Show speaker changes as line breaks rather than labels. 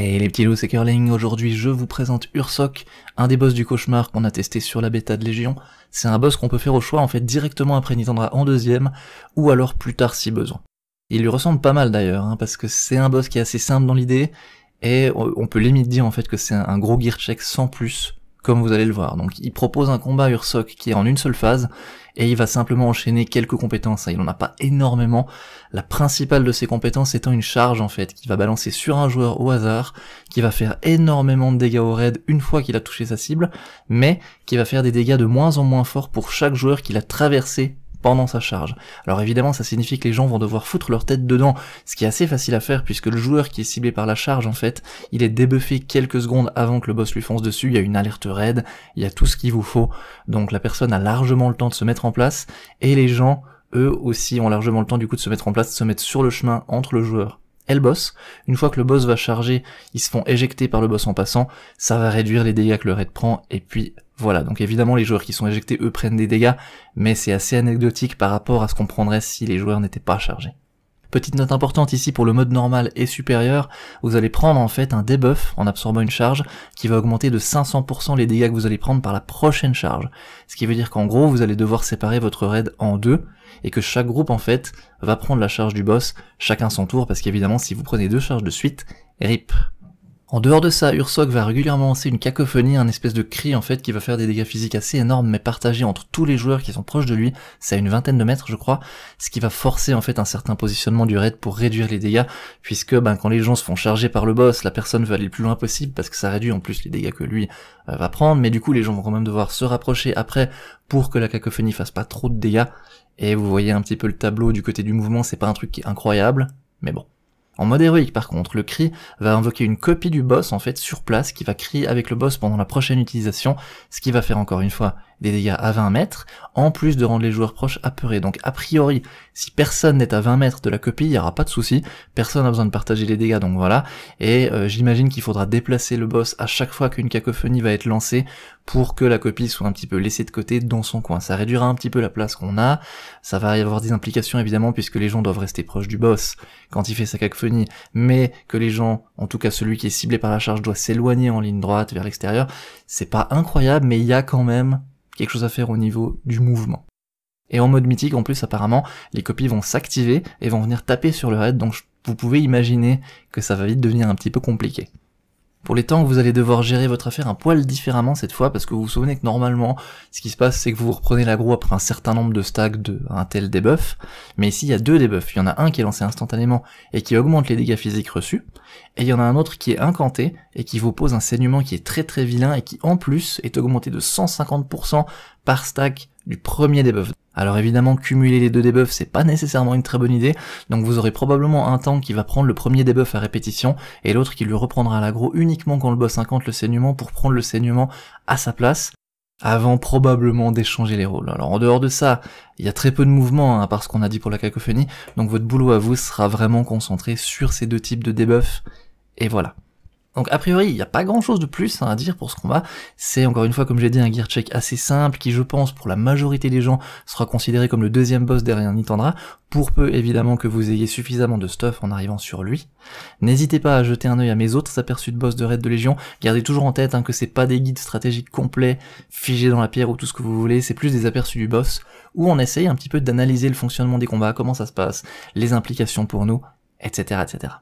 Et les petits loups, c'est Curling, aujourd'hui je vous présente Ursoc, un des boss du cauchemar qu'on a testé sur la bêta de Légion. C'est un boss qu'on peut faire au choix en fait directement après Nitandra en deuxième, ou alors plus tard si besoin. Il lui ressemble pas mal d'ailleurs, hein, parce que c'est un boss qui est assez simple dans l'idée, et on peut limite dire en fait que c'est un gros gear check sans plus, comme vous allez le voir. Donc il propose un combat ursoc qui est en une seule phase, et il va simplement enchaîner quelques compétences, il n'en a pas énormément. La principale de ses compétences étant une charge en fait, qui va balancer sur un joueur au hasard, qui va faire énormément de dégâts au raid une fois qu'il a touché sa cible, mais qui va faire des dégâts de moins en moins forts pour chaque joueur qu'il a traversé pendant sa charge. Alors évidemment, ça signifie que les gens vont devoir foutre leur tête dedans, ce qui est assez facile à faire puisque le joueur qui est ciblé par la charge, en fait, il est débuffé quelques secondes avant que le boss lui fonce dessus, il y a une alerte raide, il y a tout ce qu'il vous faut, donc la personne a largement le temps de se mettre en place, et les gens, eux aussi, ont largement le temps du coup de se mettre en place, de se mettre sur le chemin entre le joueur le boss. Une fois que le boss va charger, ils se font éjecter par le boss en passant, ça va réduire les dégâts que le raid prend, et puis voilà. Donc évidemment, les joueurs qui sont éjectés, eux, prennent des dégâts, mais c'est assez anecdotique par rapport à ce qu'on prendrait si les joueurs n'étaient pas chargés. Petite note importante ici pour le mode normal et supérieur, vous allez prendre en fait un debuff en absorbant une charge qui va augmenter de 500% les dégâts que vous allez prendre par la prochaine charge. Ce qui veut dire qu'en gros vous allez devoir séparer votre raid en deux et que chaque groupe en fait va prendre la charge du boss chacun son tour parce qu'évidemment si vous prenez deux charges de suite, rip. En dehors de ça, Ursok va régulièrement lancer une cacophonie, un espèce de cri en fait qui va faire des dégâts physiques assez énormes mais partagés entre tous les joueurs qui sont proches de lui, c'est à une vingtaine de mètres je crois, ce qui va forcer en fait un certain positionnement du raid pour réduire les dégâts, puisque ben, quand les gens se font charger par le boss, la personne veut aller le plus loin possible parce que ça réduit en plus les dégâts que lui euh, va prendre, mais du coup les gens vont quand même devoir se rapprocher après pour que la cacophonie fasse pas trop de dégâts, et vous voyez un petit peu le tableau du côté du mouvement, c'est pas un truc qui est incroyable, mais bon. En mode héroïque par contre, le cri va invoquer une copie du boss en fait sur place qui va crier avec le boss pendant la prochaine utilisation, ce qui va faire encore une fois des dégâts à 20 mètres, en plus de rendre les joueurs proches apeurés. Donc a priori, si personne n'est à 20 mètres de la copie, il n'y aura pas de souci, personne n'a besoin de partager les dégâts, donc voilà. Et euh, j'imagine qu'il faudra déplacer le boss à chaque fois qu'une cacophonie va être lancée pour que la copie soit un petit peu laissée de côté dans son coin. Ça réduira un petit peu la place qu'on a, ça va y avoir des implications évidemment puisque les gens doivent rester proches du boss quand il fait sa cacophonie, mais que les gens, en tout cas celui qui est ciblé par la charge, doit s'éloigner en ligne droite vers l'extérieur. C'est pas incroyable, mais il y a quand même quelque chose à faire au niveau du mouvement. Et en mode mythique, en plus, apparemment, les copies vont s'activer et vont venir taper sur le raid, donc vous pouvez imaginer que ça va vite devenir un petit peu compliqué pour les temps que vous allez devoir gérer votre affaire un poil différemment cette fois, parce que vous vous souvenez que normalement, ce qui se passe, c'est que vous reprenez l'aggro après un certain nombre de stacks de tel debuff, mais ici il y a deux debuffs, il y en a un qui est lancé instantanément et qui augmente les dégâts physiques reçus, et il y en a un autre qui est incanté et qui vous pose un saignement qui est très très vilain et qui en plus est augmenté de 150% par stack du premier debuff. Alors évidemment, cumuler les deux debuffs, c'est pas nécessairement une très bonne idée, donc vous aurez probablement un tank qui va prendre le premier debuff à répétition, et l'autre qui lui reprendra l'aggro uniquement quand le boss incante le saignement pour prendre le saignement à sa place, avant probablement d'échanger les rôles. Alors en dehors de ça, il y a très peu de mouvement, hein, à part ce qu'on a dit pour la cacophonie, donc votre boulot à vous sera vraiment concentré sur ces deux types de debuffs, et voilà. Donc a priori, il n'y a pas grand chose de plus hein, à dire pour ce combat. C'est encore une fois, comme j'ai dit, un gear check assez simple qui, je pense, pour la majorité des gens, sera considéré comme le deuxième boss derrière Nitandra, pour peu évidemment que vous ayez suffisamment de stuff en arrivant sur lui. N'hésitez pas à jeter un œil à mes autres aperçus de boss de raid de Légion. Gardez toujours en tête hein, que c'est pas des guides stratégiques complets, figés dans la pierre ou tout ce que vous voulez, c'est plus des aperçus du boss, où on essaye un petit peu d'analyser le fonctionnement des combats, comment ça se passe, les implications pour nous, etc. etc.